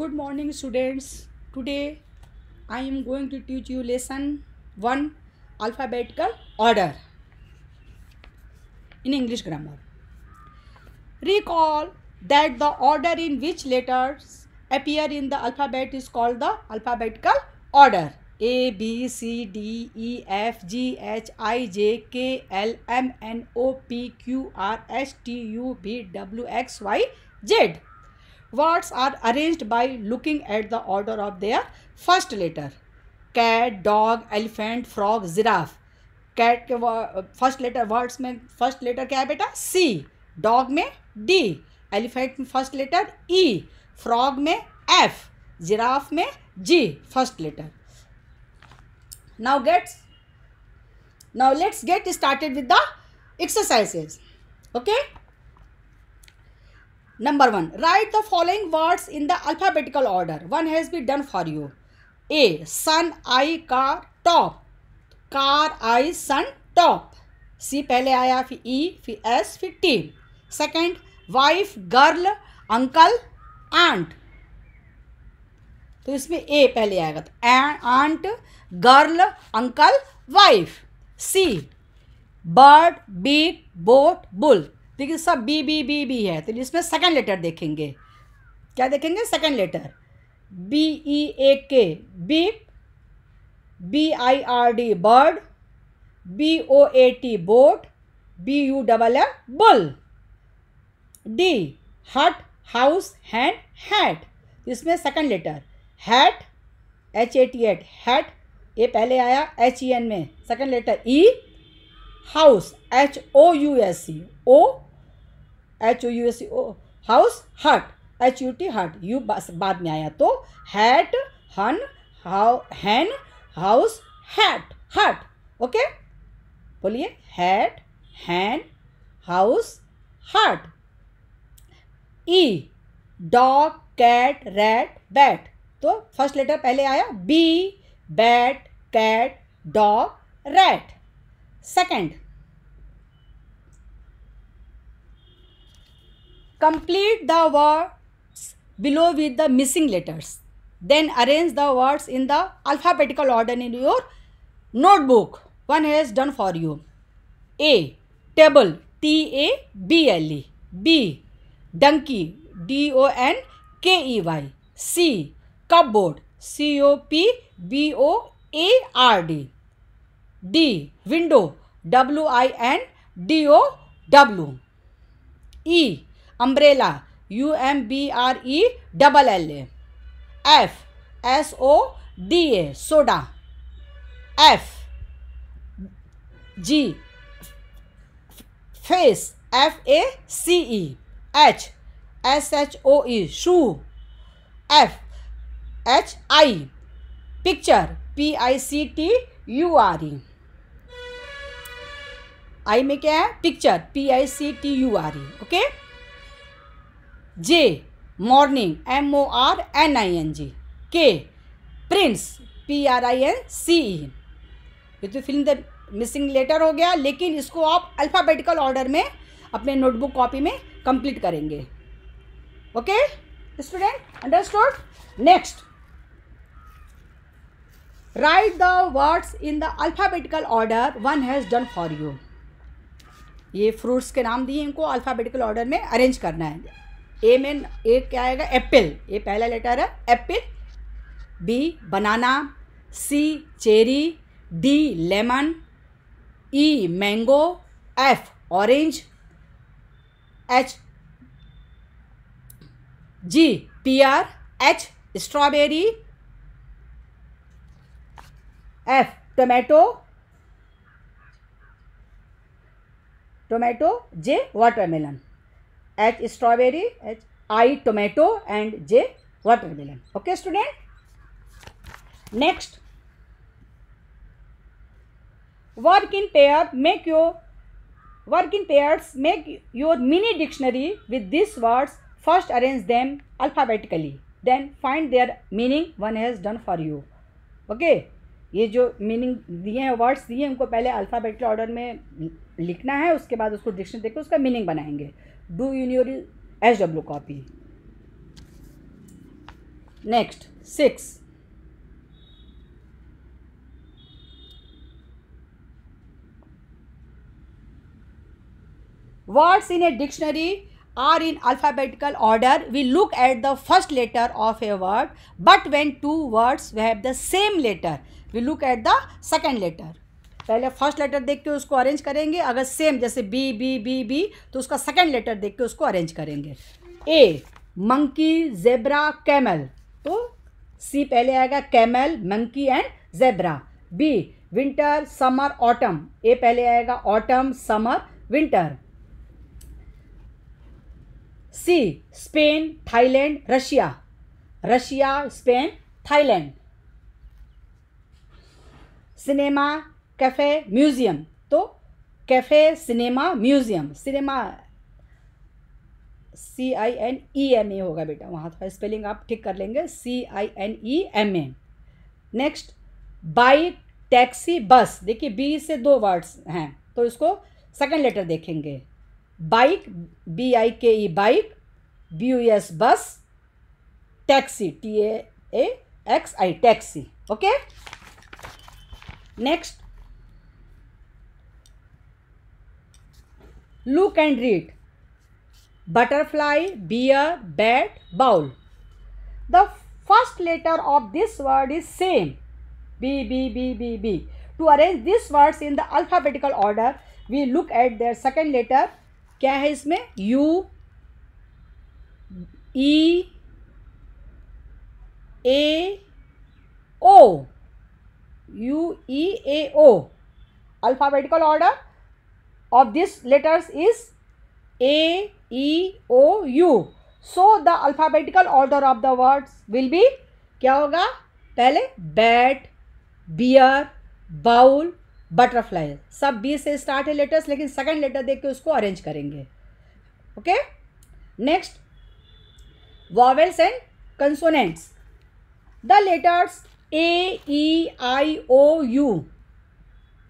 good morning students today i am going to teach you lesson 1 alphabetical order in english grammar recall that the order in which letters appear in the alphabet is called the alphabetical order a b c d e f g h i j k l m n o p q r s t u v w x y z words are arranged by looking at the order of their first letter cat dog elephant frog giraffe cat के first letter words में first letter क्या है बेटा C dog में D elephant में first letter E frog में F giraffe में G first letter now gets now let's get started with the exercises okay number one write the following words in the alphabetical order one has be done for you A sun I car top car I sun top C पहले आया फिर E e, फिर S फिर T second wife girl uncle aunt तो इसमें A पहले आएगा तो aunt girl uncle wife C bird beat boat bull देखिए सब बी बी बी बी है तो इसमें सेकंड लेटर देखेंगे क्या देखेंगे second letter B E A K B B I R D bird B O A T boat B U double F bull D hut house hand hat इसमें second letter hat H A T at hat ये पहले आया H E N में second letter E house H O U S C O H O U S O house hut H U T hut U बाद में आया तो hat hen how hen house hat hut okay बोलिए hat hen house hut E dog cat rat bat तो first letter पहले आया B bat cat dog rat second complete the words below with the missing letters then arrange the words in the alphabetical order in your notebook one has done for you A table T A B L E B donkey D O N K E Y C cupboard C O P B O A R D D window W I N D O W E umbrella U M B R E double L F S O D A soda F G face F A C E H S H O E shoe F H I picture P I C T U R E I में क्या है picture P I C T U R E okay J morning M O R N I N G K prince P R I N C E ये तो film the missing letter हो गया लेकिन इसको आप अल्फ़ाबेटिकल ऑर्डर में अपने notebook copy में कंप्लीट करेंगे okay student understood next write the words in the alphabetical order one has done for you ये फ्रूट्स के नाम दिए इनको अल्फ़ाबेटिकल ऑर्डर में अरेंज करना है ए में ए क्या आएगा एप्पल ये पहला लेटर है apple B banana C cherry D lemon E mango F orange H G pear H strawberry F tomato tomato J watermelon H strawberry H I tomato and J watermelon okay student next work in pair make your work in pairs make your mini dictionary with this words first arrange them alphabetically then find their meaning one has done for you okay ये जो meaning दिए हैं words दिए हैं उनको पहले alphabetic order में लिखना है उसके बाद उसको डिक्शनरी देखकर उसका मीनिंग बनाएंगे do in your H W copy next six words in a dictionary are in alphabetical order we look at the first letter of a word but when two words we have the same letter we look at the second letter पहले first letter देख के उसको arrange करेंगे अगर same जैसे B B B B तो उसका second letter देख के उसको अरेंज करेंगे ए मंकी जेबरा कैमल तो सी पहले आएगा camel monkey and zebra B winter summer autumn A पहले आएगा autumn summer winter C Spain Thailand Russia Russia Spain Thailand cinema cafe museum तो cafe cinema museum cinema C I N E M A होगा बेटा वहाँ थोड़ा तो spelling आप ठीक कर लेंगे C I N E M A next bike taxi bus देखिए बी से दो वर्ड्स हैं तो इसको सेकेंड लेटर देखेंगे bike B I K E bike B U S bus taxi T A X I taxi okay next look and read butterfly bear bat bowl the first letter of this word is same B B B B B to arrange this words in the alphabetical order we look at their second letter क्या है इसमें U E A O U E A O alphabetical order of these letters is A, E, O, U. So the alphabetical order of the words will be क्या होगा पहले bat bear bowl butterfly सब B से start है letters लेकिन second letter देख के उसको अरेंज करेंगे okay next vowels and consonants the letters A E I O U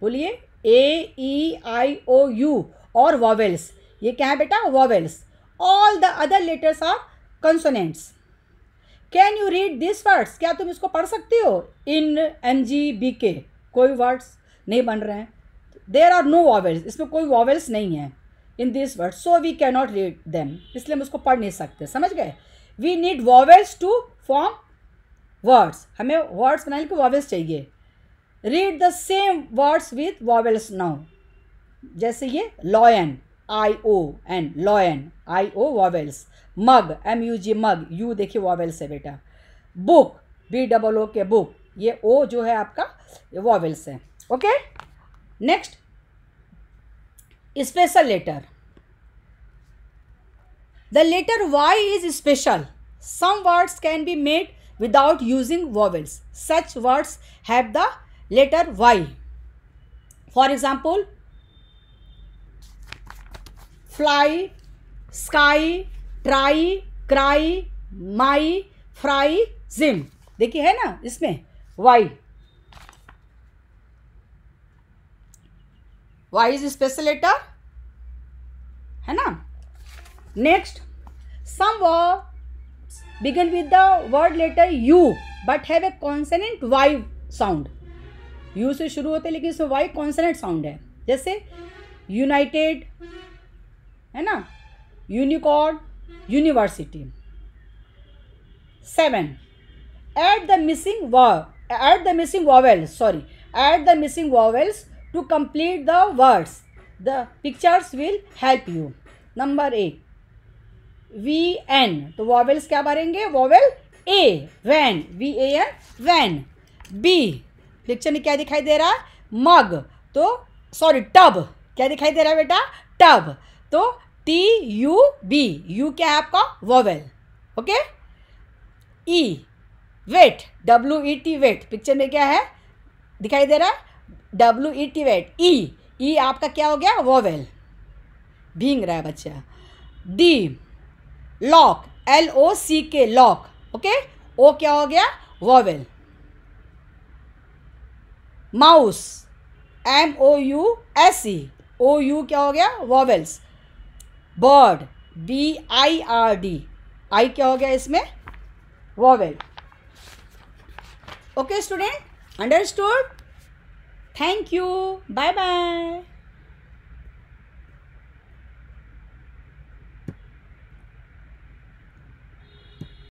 बोलिए A E I O you और वॉवेल्स ये क्या है बेटा vowels all the other letters are consonants can you read this words क्या तुम इसको पढ़ सकती हो इन एम जी बी के कोई वर्ड्स नहीं बन रहे हैं देर आर नो वॉवेल्स इसमें कोई वॉवेल्स नहीं है in this word so we can not read them इसलिए हम उसको पढ़ नहीं सकते समझ गए we need vowels to form words हमें वर्ड्स बनाने के वॉवेल्स चाहिए read the same words with vowels now जैसे ये lion I O N lion I O vowels mug M U G mug U देखिए वॉवेल्स है बेटा बुक बी डबल ओ के बुक ये ओ जो है आपका वॉवेल्स है okay next special letter the letter Y is special some words can be made without using vowels such words have the letter Y for example fly sky try cry my fry gym देखिए है ना इसमें Y Y is special letter है ना next some word begin with the word letter U but have a consonant Y sound U से शुरू होते हैं लेकिन इसमें वाई कॉन्सनेंट साउंड है जैसे यूनाइटेड है ना unicorn university seven add the missing व add the missing vowels sorry add the missing vowels to complete the words the pictures will help you number eight V N तो vowels क्या भरेंगे vowel A van V A N van B picture में क्या दिखाई दे रहा है मग तो सॉरी टब क्या दिखाई दे रहा है बेटा टब तो टी यू बी यू क्या है आपका vowel okay E wet W E T wet picture में क्या है दिखाई दे रहा है W E T wet E E आपका क्या हो गया वॉवेल भींग रहा है बच्चा D lock L O C K lock okay O क्या हो गया vowel mouse M O U S E O U क्या हो गया vowels bird B I R D I क्या हो गया इसमें vowel okay student understood thank you bye bye